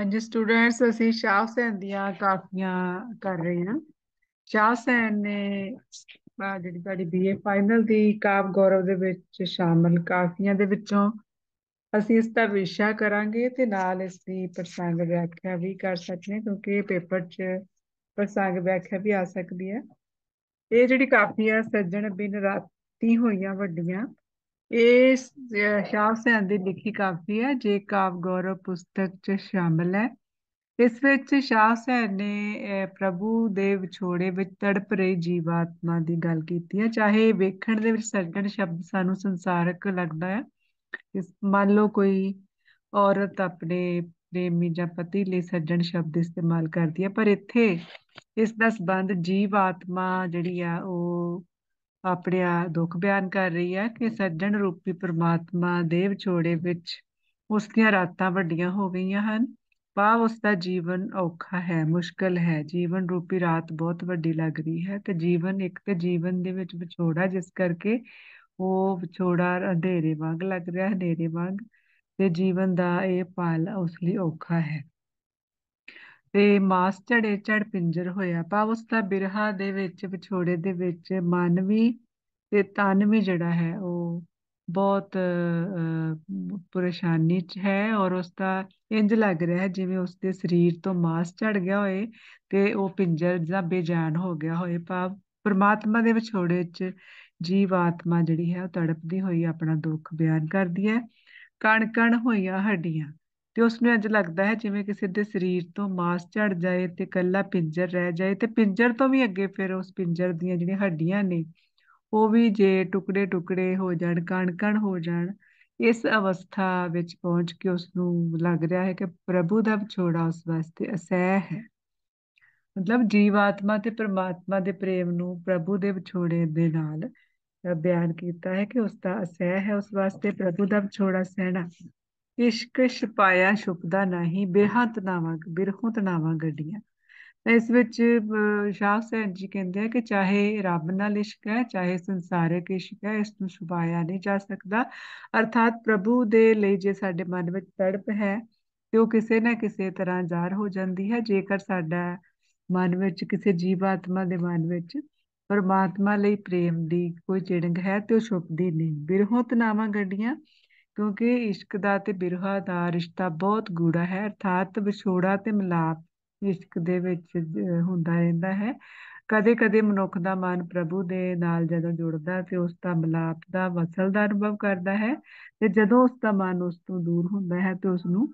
ਅੱਜ ਸਟੂਡੈਂਟਸ ਅਸੀਂ ਸ਼ਾਹ ਹੁਸੈਨ ਦੀਆਂ ਕਾਫੀਆਂ ਕਰ ਰਹੇ ਹਾਂ ਸ਼ਾਹ ਹੁਸੈਨ ਨੇ ਜਿਹੜੀ ਸਾਡੀ ਬੀਏ ਫਾਈਨਲ ਦੀ ਕਾਵ ਗੌਰਵ ਦੇ ਵਿੱਚ ਸ਼ਾਮਲ ਕਾਫੀਆਂ ਦੇ ਵਿੱਚੋਂ ਅਸੀਂ ਇਸ ਦਾ ਵਿਸ਼ਾ ਕਰਾਂਗੇ ਤੇ ਨਾਲ ਇਸ ਦੀ ਪ੍ਰਸੰਗ ਵਿਆਖਿਆ ਵੀ ਕਰ ਹਾਂ ਕਿਉਂਕਿ ਪੇਪਰ 'ਚ ਪ੍ਰਸੰਗ ਵਿਆਖਿਆ ਵੀ ਆ ਸਕਦੀ ਹੈ ਇਹ ਜਿਹੜੀ ਕਾਫੀ ਹੈ ਸੱਜਣ ਬਿਨ ਰਾਤੀ ਹੋਈਆਂ ਵੱਡੀਆਂ ਇਸ ਸ਼ਾਹ ਦੀ ਲਿਖੀ ਕਾਫੀ ਹੈ ਜੇ ਕਾਵ ਗੌਰਵ ਪੁਸਤਕ 'ਚ ਸ਼ਾਮਲ ਹੈ ਇਸ ਵਿੱਚ ਸ਼ਾਹ ਨੇ ਪ੍ਰਭੂ ਦੇ ਵਿਛੋੜੇ ਵਿੱਚ ਤੜਪ ਰਹੀ ਜੀਵਾਤਮਾ ਦੀ ਗੱਲ ਕੀਤੀ ਹੈ ਚਾਹੇ ਵੇਖਣ ਦੇ ਵਿੱਚ ਸੱਜਣ ਸ਼ਬਦ ਸਾਨੂੰ ਸੰਸਾਰਕ ਲੱਗਦਾ ਹੈ ਇਸ ਮੰਨ ਲਓ ਕੋਈ ਔਰਤ ਆਪਣੇ ਪ੍ਰੇਮੀ ਜਾਂ ਪਤੀ ਲਈ ਸੱਜਣ ਸ਼ਬਦ ਇਸਤੇਮਾਲ ਕਰਦੀ ਹੈ ਪਰ ਇੱਥੇ ਇਸ ਦਾ ਸੰਬੰਧ ਜੀਵਾਤਮਾ ਜਿਹੜੀ ਆ ਉਹ ਆਪਣੇ ਦੁੱਖ ਬਿਆਨ ਕਰ ਰਹੀ ਹੈ ਕਿ ਸੱਜਣ ਰੂਪੀ ਪ੍ਰਮਾਤਮਾ ਦੇਵ ਵਿਛੋੜੇ ਵਿੱਚ ਉਸ ਦੀਆਂ ਰਾਤਾਂ ਵੱਡੀਆਂ ਹੋ ਗਈਆਂ ਹਨ ਭਾਵ ਉਸ ਦਾ ਜੀਵਨ ਔਖਾ ਹੈ ਮੁਸ਼ਕਲ ਹੈ ਜੀਵਨ ਰੂਪੀ ਰਾਤ ਬਹੁਤ ਵੱਡੀ ਲੱਗ ਰਹੀ ਹੈ ਤੇ ਜੀਵਨ ਇੱਕ ਤੇ ਜੀਵਨ ਦੇ ਵਿੱਚ ਵਿਛੋੜਾ ਜਿਸ ਕਰਕੇ ਉਹ ਵਿਛੋੜਾ ਅੰਧੇਰੇ ਵਾਂਗ ਲੱਗ ਰਿਹਾ ਹੈ ਹਨੇਰੇ ਵਾਂਗ ਤੇ ਜੀਵਨ ਦਾ ਇਹ ਪਾਲ ਉਸ ਲਈ ਔਖਾ ਹੈ ਤੇ ਮਾਸ ਝੜੇ ਝੜ ਪਿੰਜਰ ਹੋਇਆ ਭਾਵ ਉਸ ਦਾ ਬਿਰਹਾ ਦੇ ਵਿੱਚ ਵਿਛੋੜੇ ਦੇ ਵਿੱਚ ਮਨ ਵੀ ਤੇ ਤਨ ਵੀ ਜਿਹੜਾ ਹੈ ਉਹ ਬਹੁਤ ਪਰੇਸ਼ਾਨੀ ਚ ਹੈ ਔਰ ਉਸ ਦਾ ਇੰਜ ਲੱਗ ਰਿਹਾ ਹੈ ਜਿਵੇਂ ਉਸ ਦੇ ਸਰੀਰ ਤੋਂ ਮਾਸ ਝੜ ਗਿਆ ਹੋਏ ਤੇ ਉਹ ਪਿੰਜਰ ਜਾਂ ਬੇਜਾਨ ਹੋ ਗਿਆ ਹੋਏ ਭਾਵ ਪਰਮਾਤਮਾ ਦੇ ਵਿਛੋੜੇ ਚ ਜੀਵ ਆਤਮਾ ਜਿਹੜੀ ਹੈ ਉਹ ਤੜਪਦੀ ਹੋਈ ਆਪਣਾ ਦੁੱਖ ਬਿਆਨ ਕਰਦੀ ਹੈ ਕਣ ਕਣ ਹੋਈਆਂ ਹੱਡੀਆਂ ਤੇ ਉਸ ਨੂੰ ਇੰਜ ਲੱਗਦਾ ਹੈ ਜਿਵੇਂ ਕਿਸੇ ਦੇ ਸਰੀਰ ਤੋਂ ਮਾਸ ਝੜ ਜਾਏ ਤੇ ਕੱਲਾ ਪਿੰਜਰ ਰਹਿ ਜਾਏ ਤੇ ਪਿੰਜਰ ਤੋਂ ਵੀ ਅੱਗੇ ਫਿਰ ਉਸ ਪਿੰਜਰ ਦੀਆਂ ਜਿਹੜੀਆਂ ਹੱਡੀਆਂ ਨੇ ਉਹ ਵੀ ਜੇ ਟੁਕੜੇ ਟੁਕੜੇ ਹੋ ਜਾਣ ਕਣ-ਕਣ ਹੋ ਜਾਣ ਇਸ ਅਵਸਥਾ ਵਿੱਚ ਪਹੁੰਚ ਕੇ ਉਸ ਨੂੰ ਲੱਗ ਰਿਹਾ ਹੈ ਕਿ ਪ੍ਰਭੂ ਦਾ ਵਿਛੋੜਾ ਉਸ ਵਾਸਤੇ ਅਸਹਿ ਹੈ ਮਤਲਬ ਜੀਵਾਤਮਾ ਤੇ ਪਰਮਾਤਮਾ ਦੇ ਪ੍ਰੇਮ ਨੂੰ ਪ੍ਰਭੂ ਦੇ ਵਿਛੋੜੇ ਦੇ ਨਾਲ ਬਿਆਨ ਕੀਤਾ ਹੈ ਕਿ ਉਸ ਦਾ ਅਸਹਿ ਹੈ ਉਸ ਵਾਸਤੇ ਪ੍ਰਭੂ ਦਾ ਵਿਛੋੜਾ ਸਹਿਣਾ ਇਸ਼ਕ ਛਪਾਇਆ ਛੁਪਦਾ ਨਹੀਂ ਬਿਰਹਤ ਨਾਵਾਂ ਬਿਰਹਤ ਨਾਵਾ ਗੱਡੀਆਂ ਇਸ ਵਿੱਚ ਸ਼ਾਹ ਸੈਨ ਜੀ ਕਹਿੰਦੇ ਆ ਕਿ ਚਾਹੇ ਰੱਬ ਨਾਲ ਇਸ਼ਕ ਹੈ ਚਾਹੇ ਸੰਸਾਰਿਕ ਇਸ਼ਕ ਹੈ ਇਸ ਨੂੰ ਛੁਪਾਇਆ ਨਹੀਂ ਜਾ ਸਕਦਾ ਅਰਥਾਤ ਪ੍ਰਭੂ ਦੇ ਲਈ ਜੇ ਸਾਡੇ ਮਨ ਵਿੱਚ ਤੜਪ ਹੈ ਤੇ ਉਹ ਕਿਸੇ ਨਾ ਕਿਸੇ ਤਰ੍ਹਾਂ ਜ਼ਾਹਰ ਹੋ ਜਾਂਦੀ ਹੈ ਜੇਕਰ ਸਾਡਾ ਮਨ ਵਿੱਚ ਕਿਸੇ ਜੀਵਾਤਮਾ ਦੇ ਮਨ ਵਿੱਚ ਪਰਮਾਤਮਾ ਲਈ ਪ੍ਰੇਮ ਦੀ ਕੋਈ ਚਿੜੰਗ ਹੈ ਤੇ ਉਹ ਛੁਪਦੀ ਨਹੀਂ ਬਿਰਹੋਂ ਨਾਮਾ ਗੱਡੀਆਂ ਕਿਉਂਕਿ ਇਸ਼ਕ ਦਾ ਤੇ ਬਿਰਹਾ ਦਾ ਰਿਸ਼ਤਾ ਬਹੁਤ ਗੂੜਾ ਹੈ ਅਰਥਾਤ ਵਿਛੋੜਾ ਤੇ ਮਿਲਾਪ ਇਸ਼ਕ ਦੇ ਵਿੱਚ ਹੁੰਦਾ ਰਹਿੰਦਾ ਹੈ ਕਦੇ-ਕਦੇ ਮਨੁੱਖ ਦਾ ਮਨ ਪ੍ਰਭੂ ਦੇ ਨਾਲ ਜਦੋਂ ਜੁੜਦਾ ਤੇ ਉਸ ਦਾ ਮਿਲਾਪ ਦਾ ਵਸਲ ਦਾ ਅਨੁਭਵ ਕਰਦਾ ਹੈ ਤੇ ਜਦੋਂ ਉਸ ਦਾ ਮਨ ਉਸ ਤੋਂ ਦੂਰ ਹੁੰਦਾ ਹੈ ਤੇ ਉਸ ਨੂੰ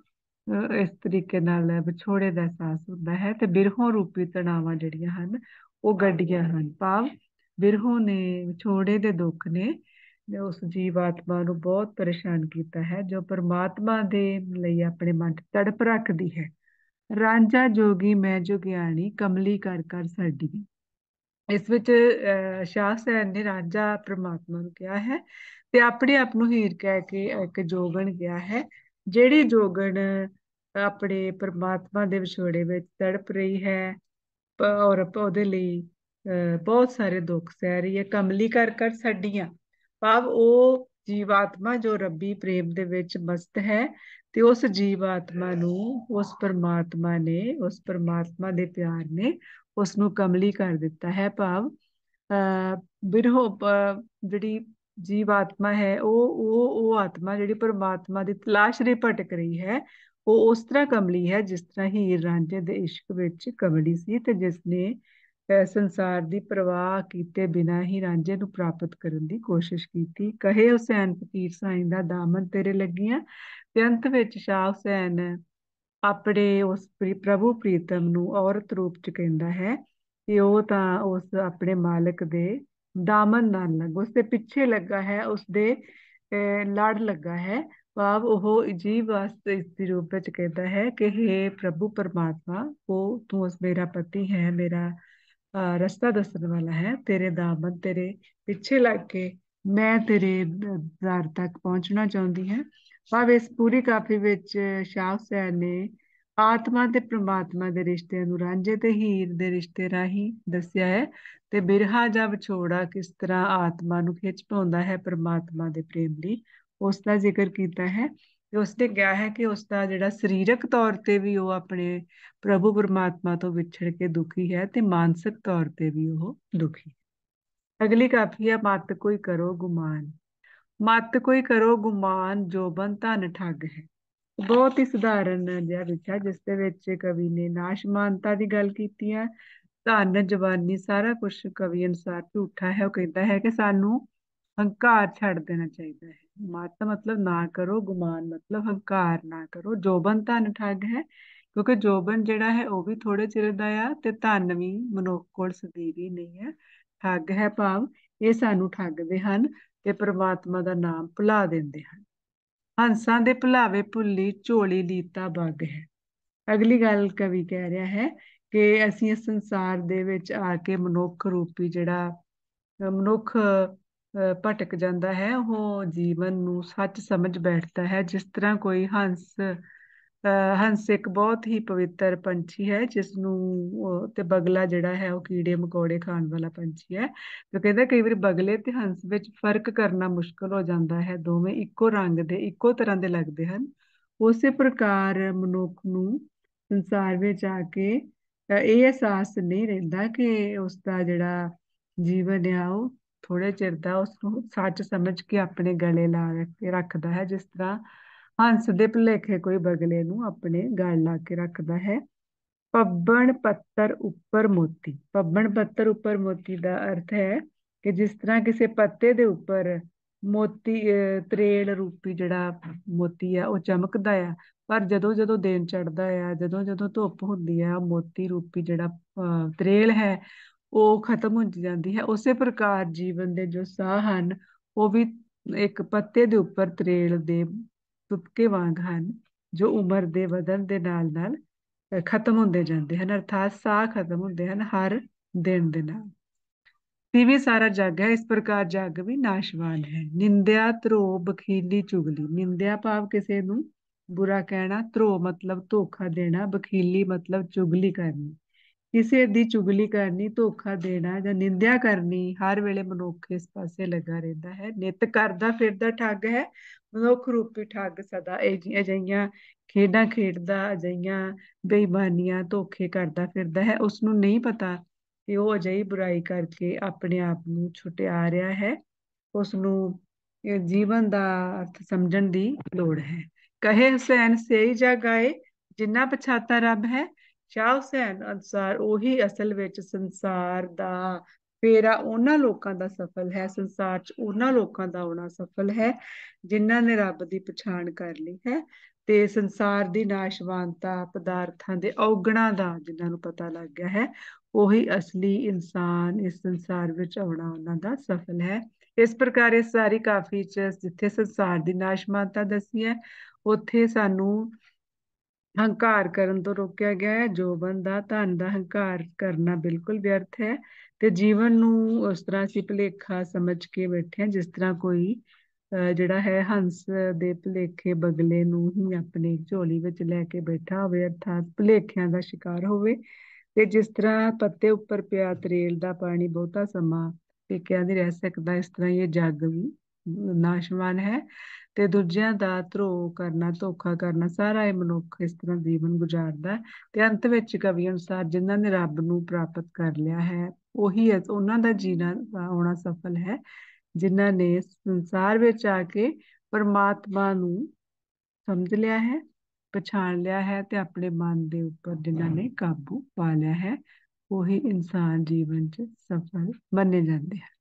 ਇਸ ਤਰੀਕੇ ਨਾਲ ਵਿਛੋੜੇ ਦਾ ਅਹਿਸਾਸ ਹੁੰਦਾ ਹੈ ਤੇ ਬਿਰਹੋਂ ਰੂਪੀ ਤਣਾਵਾਂ ਜਿਹੜੀਆਂ ਹਨ ਉਹ ਗੱਡੀਆਂ ਹਨ ਭਾਵ ਬਿਰਹੋਂ ਨੇ ਵਿਛੋੜੇ ਦੇ ਦੁੱਖ ਨੇ ਨੇ ਉਸ ਜੀਵ ਆਤਮਾ ਨੂੰ ਬਹੁਤ ਪਰੇਸ਼ਾਨ ਕੀਤਾ ਹੈ ਜੋ ਪਰਮਾਤਮਾ ਦੇ ਲਈ ਆਪਣੇ ਮਨ ਤੜਪ ਰੱਖਦੀ ਹੈ ਰਾਂਝਾ ਜੋਗੀ ਮੈਂ ਜੁਗਿਆਣੀ ਕਮਲੀ ਕਰ ਕਰ ਸਾਡੀ ਇਸ ਵਿੱਚ ਸ਼ਾਹ ਸੈਨ ਨੇ ਰਾਂਝਾ ਪਰਮਾਤਮਾ ਨੂੰ ਕਿਹਾ ਹੈ ਤੇ ਆਪਣੇ ਆਪ ਨੂੰ ਹੀਰ ਕਹਿ ਕੇ ਇੱਕ ਜੋਗਣ ਗਿਆ ਹੈ ਜਿਹੜੀ ਜੋਗਣ ਆਪਣੇ ਪਰਮਾਤਮਾ ਦੇ ਵਿਛੋੜੇ ਵਿੱਚ ਤੜਪ ਰਹੀ ਹੈ ਔਰ ਉਹਦੇ ਲਈ ਬਹੁਤ ਸਾਰੇ ਦੁੱਖ ਸਹਿ ਰਹੀ ਹੈ ਕਮਲੀ ਕਰ ਕਰ ਸਾਡੀਆਂ ਭਾਵ ਉਹ ਜੀਵਾਤਮਾ ਜੋ ਰੱਬੀ ਪ੍ਰੇਮ ਦੇ ਵਿੱਚ ਮਸਤ ਹੈ ਤੇ ਉਸ ਜੀਵਾਤਮਾ ਨੂੰ ਉਸ ਪਰਮਾਤਮਾ ਨੇ ਉਸ ਪਰਮਾਤਮਾ ਦੇ ਪਿਆਰ ਨੇ ਉਸ ਨੂੰ ਕਮਲੀ ਕਰ ਦਿੱਤਾ ਹੈ ਭਾਵ ਬਿਰਹੋ ਜਿਹੜੀ ਜੀਵਾਤਮਾ ਹੈ ਉਹ ਉਹ ਉਹ ਆਤਮਾ ਜਿਹੜੀ ਪਰਮਾਤਮਾ ਦੀ ਤਲਾਸ਼ ਰੇ ਭਟਕ ਰਹੀ ਹੈ ਉਹ ਉਸ ਤਰ੍ਹਾਂ ਕਮਲੀ ਹੈ ਜਿਸ ਤਰ੍ਹਾਂ ਹੀਰ ਰਾਂਝੇ ਦੇ ਇਸ਼ਕ ਵਿੱਚ ਕਮਲੀ ਸੀ ਤੇ ਜਿਸ ਨੇ ਇਹ ਸੰਸਾਰ ਦੀ ਪ੍ਰਵਾਹ ਕੀਤੇ ਬਿਨਾ ਹੀ ਰਾਂਝੇ ਨੂੰ ਪ੍ਰਾਪਤ ਕਰਨ ਦੀ ਕੋਸ਼ਿਸ਼ ਕੀਤੀ ਕਹੇ ਹੁਸੈਨ ਫਕੀਰ ਸਾਈਂ ਦਾ ਦਾਮਨ ਤੇਰੇ ਲੱਗੀਆਂ ਤੇ ਅੰਤ ਵਿੱਚ ਸ਼ਾਹ ਹੁਸੈਨ ਆਪਣੇ ਉਸ ਪ੍ਰਭੂ ਪ੍ਰੀਤਮ ਨੂੰ ਔਰਤ ਰੂਪ ਚ ਕਹਿੰਦਾ ਹੈ ਕਿ ਉਹ ਤਾਂ ਉਸ ਆਪਣੇ ਮਾਲਕ ਦੇ ਦਾਮਨ ਨਾਲ ਲੱਗ ਉਸ ਦੇ ਪਿੱਛੇ ਲੱਗਾ ਹੈ ਉਸ ਦੇ ਲੜ ਲੱਗਾ ਹੈ ਭਾਵ ਉਹ ਜੀਵ ਵਾਸਤੇ ਇਸ ਦੇ ਰੂਪ ਵਿੱਚ ਕਹਿੰਦਾ ਹੈ ਕਿ हे ਪ੍ਰਭੂ ਪਰਮਾਤਮਾ ਉਹ ਤੂੰ ਉਸ ਮੇਰਾ ਪਤੀ ਹੈ ਮੇਰਾ ਰਸਤਾ ਦੱਸਣ ਵਾਲਾ ਹੈ ਤੇਰੇ ਦਾਮਨ ਤੇਰੇ ਪਿੱਛੇ ਲੱਗ ਕੇ ਮੈਂ ਤੇਰੇ ਦਰ ਤੱਕ ਪਹੁੰਚਣਾ ਚਾਹੁੰਦੀ ਹਾਂ ਭਾਵੇਂ ਇਸ ਪੂਰੀ ਕਾਫੀ ਵਿੱਚ ਸ਼ਾਹ ਸੈਨ ਨੇ ਆਤਮਾ ਤੇ ਪ੍ਰਮਾਤਮਾ ਦੇ ਰਿਸ਼ਤੇ ਨੂੰ ਰਾਂਝੇ ਤੇ ਹੀਰ ਦੇ ਰਿਸ਼ਤੇ ਰਾਹੀਂ ਦੱਸਿਆ ਹੈ ਤੇ ਬਿਰਹਾ ਜਾਂ ਵਿਛੋੜਾ ਕਿਸ ਤਰ੍ਹਾਂ ਆਤਮਾ ਨੂੰ ਖਿੱਚ ਪਾਉਂਦਾ ਹੈ ਪ੍ਰਮਾਤਮਾ ਦੇ ਪ੍ਰੇਮ ਲਈ ਉਸ ਦਾ ਜ਼ਿਕਰ ਕੀਤਾ ਹੈ ਤੇ ਉਸਨੇ ਕਿਹਾ ਹੈ ਕਿ ਉਸ ਦਾ ਜਿਹੜਾ ਸਰੀਰਕ ਤੌਰ ਤੇ ਵੀ ਉਹ ਆਪਣੇ ਪ੍ਰਭੂ ਪਰਮਾਤਮਾ ਤੋਂ ਵਿਛੜ ਕੇ ਦੁਖੀ ਹੈ ਤੇ ਮਾਨਸਿਕ ਤੌਰ ਤੇ ਵੀ ਉਹ ਦੁਖੀ ਅਗਲੀ ਕਾਫੀ ਹੈ ਮਤ ਕੋਈ ਕਰੋ ਗੁਮਾਨ ਮਤ ਕੋਈ ਕਰੋ ਗੁਮਾਨ ਜੋਬਨ ਧਨ ਠੱਗ ਹੈ ਬਹੁਤ ਹੀ ਸਧਾਰਨ ਜਿਹਾ ਵਿਚਾਰ ਜਿਸ ਦੇ ਵਿੱਚ ਕਵੀ ਨੇ ਨਾਸ਼ਮਾਨਤਾ ਦੀ ਗੱਲ ਕੀਤੀ ਹੈ ਧਨ ਜਵਾਨੀ ਸਾਰਾ ਕੁਝ ਕਵੀ ਅਨੁਸਾਰ ਝੂਠਾ ਹੈ ਉਹ ਕਹਿੰਦਾ ਹੈ ਕਿ ਸਾਨੂੰ ਹੰਕਾਰ ਛੱਡ ਦੇਣਾ ਚਾਹੀਦਾ ਹੈ ਮਤ ਮਤਲਬ ਨਾ ਕਰੋ ਗੁਮਾਨ ਮਤਲਬ ਹੰਕਾਰ ਨਾ ਕਰੋ ਜੋਬਨ ਧਨ ਠੱਗ ਹੈ ਕਿਉਂਕਿ ਜੋਬਨ ਜਿਹੜਾ ਹੈ ਉਹ ਵੀ ਥੋੜੇ ਚਿਰ ਦਾ ਆ ਤੇ ਧਨ ਵੀ ਮਨੁੱਖ ਕੋਲ ਸਦੀਵੀ ਨਹੀਂ ਹੈ ਠੱਗ ਹੈ ਭਾਵ ਇਹ ਸਾਨੂੰ ਠੱਗਦੇ ਹਨ ਤੇ ਪ੍ਰਮਾਤਮਾ ਦਾ ਨਾਮ ਭੁਲਾ ਦਿੰਦੇ ਹਨ ਹੰਸਾਂ ਦੇ ਭੁਲਾਵੇ ਭੁੱਲੀ ਝੋਲੀ ਲੀਤਾ ਬਗ ਹੈ ਅਗਲੀ ਗੱਲ ਕਵੀ ਕਹਿ ਰਿਹਾ ਹੈ ਕਿ ਅਸੀਂ ਇਸ ਸੰਸਾਰ ਦੇ ਵਿੱਚ ਆ ਕੇ ਮਨੁੱਖ ਰੂਪੀ ਜਿਹੜਾ ਮਨੁੱਖ ਭਟਕ ਜਾਂਦਾ ਹੈ ਉਹ ਜੀਵਨ ਨੂੰ ਸੱਚ ਸਮਝ ਬੈਠਦਾ ਹੈ ਜਿਸ ਤਰ੍ਹਾਂ ਕੋਈ ਹੰਸ ਹੰਸ ਇੱਕ ਬਹੁਤ ਹੀ ਪਵਿੱਤਰ ਪੰਛੀ ਹੈ ਜਿਸ ਨੂੰ ਤੇ ਬਗਲਾ ਜਿਹੜਾ ਹੈ ਉਹ ਕੀੜੇ ਮਕੌੜੇ ਖਾਣ ਵਾਲਾ ਪੰਛੀ ਹੈ ਤੇ ਕਹਿੰਦਾ ਕਈ ਵਾਰ ਬਗਲੇ ਤੇ ਹੰਸ ਵਿੱਚ ਫਰਕ ਕਰਨਾ ਮੁਸ਼ਕਲ ਹੋ ਜਾਂਦਾ ਹੈ ਦੋਵੇਂ ਇੱਕੋ ਰੰਗ ਦੇ ਇੱਕੋ ਤਰ੍ਹਾਂ ਦੇ ਲੱਗਦੇ ਹਨ ਉਸੇ ਪ੍ਰਕਾਰ ਮਨੁੱਖ ਨੂੰ ਸੰਸਾਰ ਵਿੱਚ ਆ ਕੇ ਇਹ ਅਹਿਸਾਸ ਨਹੀਂ ਰਹਿੰਦਾ ਕਿ ਉਸ ਦਾ ਜਿਹੜਾ ਜੀਵਨ ਆ ਉਹ ਥੋੜੇ ਚਿਰ ਦਾ ਉਸ ਨੂੰ ਸੱਚ ਸਮਝ ਕੇ ਆਪਣੇ ਗਲੇ ਲਾ ਕੇ ਰੱਖਦਾ ਹੈ ਜਿਸ ਤਰ੍ਹਾਂ ਹੰਸ ਦੇ ਭਲੇਖੇ ਕੋਈ ਬਗਲੇ ਨੂੰ ਆਪਣੇ ਗਲ ਲਾ ਕੇ ਰੱਖਦਾ ਹੈ ਪੱਬਣ ਪੱਤਰ ਉੱਪਰ ਮੋਤੀ ਪੱਬਣ ਪੱਤਰ ਉੱਪਰ ਮੋਤੀ ਦਾ ਅਰਥ ਹੈ ਕਿ ਜਿਸ ਤਰ੍ਹਾਂ ਕਿਸੇ ਪੱਤੇ ਦੇ ਉੱਪਰ ਮੋਤੀ ਤਰੇਲ ਰੂਪੀ ਜਿਹੜਾ ਮੋਤੀ ਆ ਉਹ ਚਮਕਦਾ ਆ ਪਰ ਜਦੋਂ ਜਦੋਂ ਦਿਨ ਚੜਦਾ ਆ ਜਦੋਂ ਜਦੋਂ ਧੁੱਪ ਹੁੰਦੀ ਆ ਮੋਤੀ ਰੂਪੀ ਜਿਹੜਾ ਤਰੇਲ ਹੈ ਉਹ ਖਤਮ ਹੋ ਜਾਂਦੀ ਹੈ ਉਸੇ ਪ੍ਰਕਾਰ ਜੀਵਨ ਦੇ ਜੋ ਸਾਹ ਹਨ ਉਹ ਵੀ ਇੱਕ ਪੱਤੇ ਦੇ ਉੱਪਰ ਤਰੇਲ ਦੇ ਤੁਪਕੇ ਵਾਂਗ ਹਨ ਜੋ ਉਮਰ ਦੇ ਵਧਣ ਦੇ ਨਾਲ ਨਾਲ ਖਤਮ ਹੁੰਦੇ ਜਾਂਦੇ ਹਨ ਅਰਥਾਤ ਸਾਹ ਖਤਮ ਹੁੰਦੇ ਹਨ ਹਰ ਦਿਨ ਦੇ ਨਾਲ ਵੀ ਸਾਰਾ ਜੱਗ ਹੈ ਇਸ ਪ੍ਰਕਾਰ ਜੱਗ ਵੀ ਨਾਸ਼ਵਾਨ ਹੈ ਨਿੰਦਿਆ ਧਰੋ ਬਖੀਲੀ ਚੁਗਲੀ ਨਿੰਦਿਆ ਭਾਵ ਕਿਸੇ ਨੂੰ ਬੁਰਾ ਕਹਿਣਾ ਧਰੋ ਮਤਲਬ ਧੋਖਾ ਦੇਣਾ ਬਖੀਲੀ ਮਤਲਬ ਚੁਗਲੀ ਕਰਨੀ ਕਿਸੇ ਦੀ ਚੁਗਲੀ ਕਰਨੀ ਧੋਖਾ ਦੇਣਾ ਜਾਂ ਨਿੰਦਿਆ ਕਰਨੀ ਹਰ ਵੇਲੇ ਮਨੁੱਖ ਇਸ ਪਾਸੇ ਲੱਗਾ ਰਹਿੰਦਾ ਹੈ ਨਿਤ ਕਰਦਾ ਫਿਰਦਾ ਠੱਗ ਹੈ ਮਨੁੱਖ ਰੂਪੀ ਠੱਗ ਸਦਾ ਇਹ ਅਜਈਆਂ ਖੇਡਾਂ ਖੇਡਦਾ ਅਜਈਆਂ ਬੇਈਮਾਨੀਆਂ ਧੋਖੇ ਕਰਦਾ ਫਿਰਦਾ ਹੈ ਉਸ ਨੂੰ ਨਹੀਂ ਪਤਾ ਕਿ ਉਹ ਅਜਈ ਬੁਰਾਈ ਕਰਕੇ ਆਪਣੇ ਆਪ ਨੂੰ ਛੁਟਿਆ ਰਿਹਾ ਹੈ ਉਸ ਨੂੰ ਜੀਵਨ ਦਾ ਅਰਥ ਸਮਝਣ ਦੀ ਲੋੜ ਹੈ ਕਹੇ ਹੁਸੈਨ ਸੇਈ ਜਗਾਏ ਜਿੰਨਾ ਪਛਾਤਾ ਰੱਬ ਹੈ ਸ਼ਾਹ ਹੁਸੈਨ ਅਨਸਾਰ ਉਹੀ ਅਸਲ ਵਿੱਚ ਸੰਸਾਰ ਦਾ ਫੇਰਾ ਉਹਨਾਂ ਲੋਕਾਂ ਦਾ ਸਫਲ ਹੈ ਸੰਸਾਰ 'ਚ ਉਹਨਾਂ ਲੋਕਾਂ ਦਾ ਹੋਣਾ ਸਫਲ ਹੈ ਜਿਨ੍ਹਾਂ ਨੇ ਰੱਬ ਦੀ ਪਛਾਣ ਕਰ ਲਈ ਹੈ ਤੇ ਸੰਸਾਰ ਦੀ ਨਾਸ਼ਵਾਨਤਾ ਪਦਾਰਥਾਂ ਦੇ ਔਗਣਾ ਦਾ ਜਿਨ੍ਹਾਂ ਨੂੰ ਪਤਾ ਲੱਗ ਗਿਆ ਹੈ ਉਹੀ ਅਸਲੀ ਇਨਸਾਨ ਇਸ ਸੰਸਾਰ ਵਿੱਚ ਆਉਣਾ ਉਹਨਾਂ ਦਾ ਸਫਲ ਹੈ ਇਸ ਪ੍ਰਕਾਰ ਇਹ ਸਾਰੀ ਕਾਫੀ ਚ ਜਿੱਥੇ ਸੰਸਾਰ ਦੀ ਨਾਸ਼ਮਾਨਤਾ ਦੱਸੀ ਹੈ ਉੱਥੇ ਸਾਨੂੰ ਹੰਕਾਰ ਕਰਨ ਤੋਂ ਰੋਕਿਆ ਗਿਆ ਹੈ ਜੋ ਬੰਦਾ ਧਨ ਦਾ ਹੰਕਾਰ ਕਰਨਾ ਬਿਲਕੁਲ ਵਿਅਰਥ ਹੈ ਤੇ ਜੀਵਨ ਨੂੰ ਉਸ ਤਰ੍ਹਾਂ ਸੀ ਭਲੇਖਾ ਸਮਝ ਕੇ ਬੈਠੇ ਜਿਸ ਤਰ੍ਹਾਂ ਕੋਈ ਜਿਹੜਾ ਹੈ ਹੰਸ ਦੇ ਭਲੇਖੇ ਬਗਲੇ ਨੂੰ ਹੀ ਆਪਣੇ ਝੋਲੀ ਵਿੱਚ ਲੈ ਕੇ ਬੈਠਾ ਹੋਵੇ ਅਰਥਾਤ ਭਲੇਖਿਆਂ ਦਾ ਸ਼ਿਕਾਰ ਹੋਵੇ ਤੇ ਜਿਸ ਤਰ੍ਹਾਂ ਪੱਤੇ ਉੱਪਰ ਪਿਆ ਤਰੇਲ ਦਾ ਪਾਣੀ ਬਹੁਤਾ ਸਮਾਂ ਟਿਕਿਆ ਨਹੀਂ ਰਹਿ ਸਕਦਾ ਇਸ ਤਰ੍ਹਾਂ ਇਹ ਜੱਗ ਵੀ ਨਾਸ਼ਵਾਨ ਹੈ ਤੇ ਦੂਜਿਆਂ ਦਾ ਧਰੋ ਕਰਨਾ ਧੋਖਾ ਕਰਨਾ ਸਾਰਾ ਇਹ ਮਨੁੱਖ ਇਸ ਤਰ੍ਹਾਂ ਜੀਵਨ ਗੁਜ਼ਾਰਦਾ ਤੇ ਅੰਤ ਵਿੱਚ ਕਵੀ ਅਨੁਸਾਰ ਜਿਨ੍ਹਾਂ ਨੇ ਰੱਬ ਨੂੰ ਪ੍ਰਾਪਤ ਕਰ ਲਿਆ ਹੈ ਉਹੀ ਉਹਨਾਂ ਦਾ ਜੀਣਾ ਹੋਣਾ ਸਫਲ ਹੈ ਜਿਨ੍ਹਾਂ ਨੇ ਸੰਸਾਰ ਵਿੱਚ ਆ ਕੇ ਪਰਮਾਤਮਾ ਨੂੰ ਸਮਝ ਲਿਆ ਹੈ ਪਛਾਣ ਲਿਆ ਹੈ ਤੇ ਆਪਣੇ ਮਨ ਦੇ ਉੱਪਰ ਜਿਨ੍ਹਾਂ ਨੇ ਕਾਬੂ ਪਾ ਲਿਆ ਹੈ ਉਹੀ ਇਨਸਾਨ ਜੀਵਨ 'ਚ ਸਫਲ ਮੰਨੇ ਜਾਂਦੇ ਹਨ